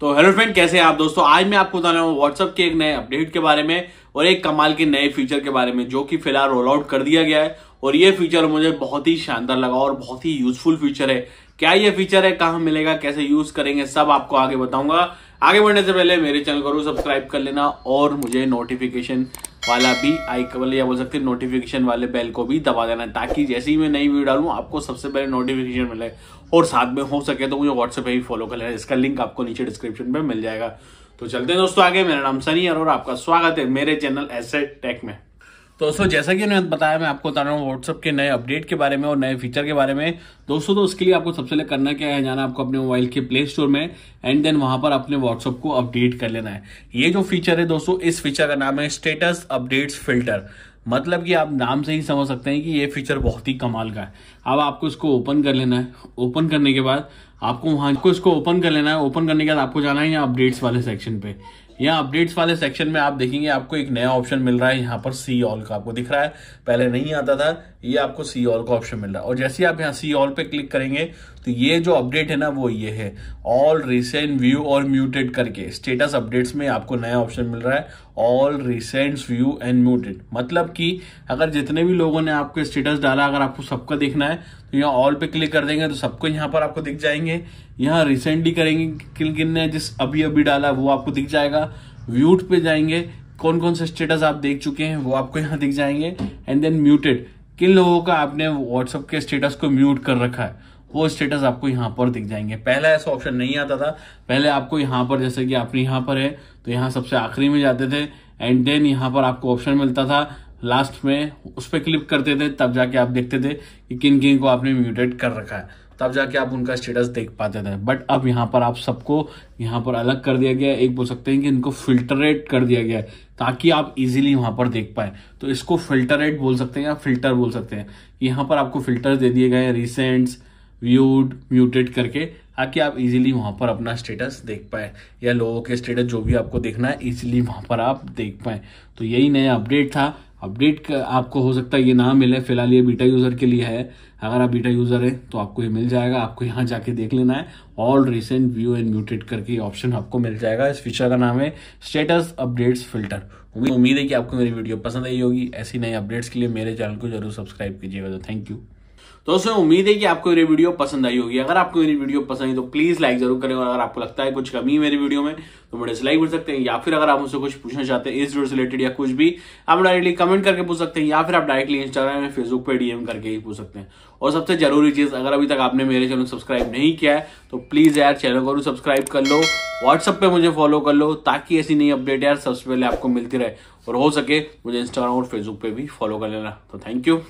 तो hello friend कैसे हैं आप दोस्तों आज मैं आपको बताने वाला हूँ व्हाट्सअप के एक नए अपडेट के बारे में और एक कमाल के नए फीचर के बारे में जो कि फिलहाल रोल आउट कर दिया गया है और ये फीचर मुझे बहुत ही शानदार लगा और बहुत ही यूजफुल फीचर है क्या ये फीचर है कहाँ मिलेगा कैसे यूज करेंगे सब आपको आगे बताऊंगा आगे बढ़ने से पहले मेरे चैनल को सब्सक्राइब कर लेना और मुझे नोटिफिकेशन वाला भी वाले या बोल सकते नोटिफिकेशन वाले बेल को भी दबा देना ताकि जैसे ही मैं नई वीडियो डालूँ आपको सबसे पहले नोटिफिकेशन मिले और साथ में हो सके तो मुझे व्हाट्सएप पर भी फॉलो कर लेना इसका लिंक आपको नीचे डिस्क्रिप्शन में मिल जाएगा तो चलते हैं दोस्तों आगे मेरा नाम सनी और आपका स्वागत है मेरे चैनल एसेट टेक में दोस्तों जैसा कि उन्होंने बताया मैं आपको बता रहा हूँ व्हाट्सअप के नए अपडेट के बारे में और नए फीचर के बारे में दोस्तों तो उसके लिए आपको सबसे पहले करना क्या है जाना आपको अपने मोबाइल के प्ले स्टोर में एंड देन वहां पर अपने व्हाट्सअप को अपडेट कर लेना है ये जो फीचर है दोस्तों इस फीचर का नाम है स्टेटस अपडेट्स फिल्टर मतलब कि आप नाम से ही समझ सकते हैं कि ये फीचर बहुत ही कमाल का है अब आपको इसको ओपन कर लेना है ओपन करने के बाद आपको वहां को इसको ओपन कर लेना है ओपन करने के बाद आपको जाना है यहाँ अपडेट्स वाले सेक्शन पे यहाँ अपडेट्स वाले सेक्शन में आप देखेंगे आपको एक नया ऑप्शन मिल रहा है यहाँ पर सी ऑल का आपको दिख रहा है पहले नहीं आता था ये आपको सी ऑल का ऑप्शन मिल रहा है और जैसे आप यहाँ सी ऑल पे क्लिक करेंगे तो ये जो अपडेट है ना वो ये है ऑल रिसेंट व्यू और म्यूटेड करके स्टेटस अपडेट्स में आपको नया ऑप्शन मिल रहा है all recent view and muted मतलब कि अगर जितने भी लोगों ने आपको स्टेटस डाला अगर आपको सबका देखना है तो यहाँ ऑल पे क्लिक कर देंगे तो सबको यहाँ पर आपको दिख जाएंगे यहाँ रिसेंटली करेंगे किन किन ने जिस अभी अभी डाला वो आपको दिख जाएगा व्यूट पे जाएंगे कौन कौन से स्टेटस आप देख चुके हैं वो आपको यहाँ दिख जाएंगे एंड देन म्यूटेड किन लोगों का आपने व्हाट्सअप के स्टेटस को म्यूट कर रखा है वो स्टेटस आपको यहां पर दिख जाएंगे पहला ऐसा ऑप्शन नहीं आता था पहले आपको यहां पर जैसे कि आप यहां पर है तो यहां सबसे आखिरी में जाते थे एंड देन यहां पर आपको ऑप्शन मिलता था लास्ट में उस पर क्लिक करते थे तब जाके आप देखते थे कि किन किन को आपने म्यूटेट कर रखा है तब जाके आप उनका स्टेटस देख पाते थे बट अब यहाँ पर आप सबको यहाँ पर अलग कर दिया गया है एक बोल सकते हैं कि इनको फिल्टरेट कर दिया गया है ताकि आप इजीली वहां पर देख पाए तो इसको फिल्टरेट बोल सकते हैं या फिल्टर बोल सकते हैं यहाँ पर आपको फिल्टर दे दिए गए हैं रिसेंट्स व्यूड म्यूटेड करके ताकि आप इजीली वहाँ पर अपना स्टेटस देख पाए या लोगों के स्टेटस जो भी आपको देखना है इजीली वहाँ पर आप देख पाए तो यही नया अपडेट था अपडेट आपको हो सकता है ये ना मिले फिलहाल ये बीटा यूज़र के लिए है अगर आप बीटा यूज़र हैं तो आपको ये मिल जाएगा आपको यहाँ जाके देख लेना है all recent view and muted करके ऑप्शन आपको मिल जाएगा इस फीचर का नाम है स्टेटस अपडेट्स फिल्टर उम्मीद है कि आपको मेरी वीडियो पसंद आई होगी ऐसी नई अपडेट्स के लिए मेरे चैनल को जरूर सब्सक्राइब कीजिएगा तो थैंक यू तो दोस्तों उम्मीद है कि आपको मेरी वीडियो पसंद आई होगी अगर आपको मेरी वीडियो पसंद आई तो प्लीज लाइक जरूर करें और अगर आपको लगता है कुछ कमी है मेरी वीडियो में तो मुझे डिसलाइक कर सकते हैं या फिर अगर आप मुझसे कुछ पूछना चाहते हैं इस वीडियो से रिलेटेड या कुछ भी आप डायरेक्टली कमेंट करके पूछ सकते हैं या फिर आप डायरेक्टली इंस्टाग्राम या फेसबुक पर डीएम करके ही पूछ सकते हैं और सबसे जरूरी चीज अगर अभी तक आपने मेरे चैनल सब्सक्राइब नहीं किया है तो प्लीज यार चैनल को सब्सक्राइब कर लो व्हाट्सअप पे मुझे फॉलो कर लो ताकि ऐसी नई अपडेट यार सबसे पहले आपको मिलती रहे और हो सके मुझे इंस्टाग्राम और फेसबुक पर भी फॉलो कर लेना तो थैंक यू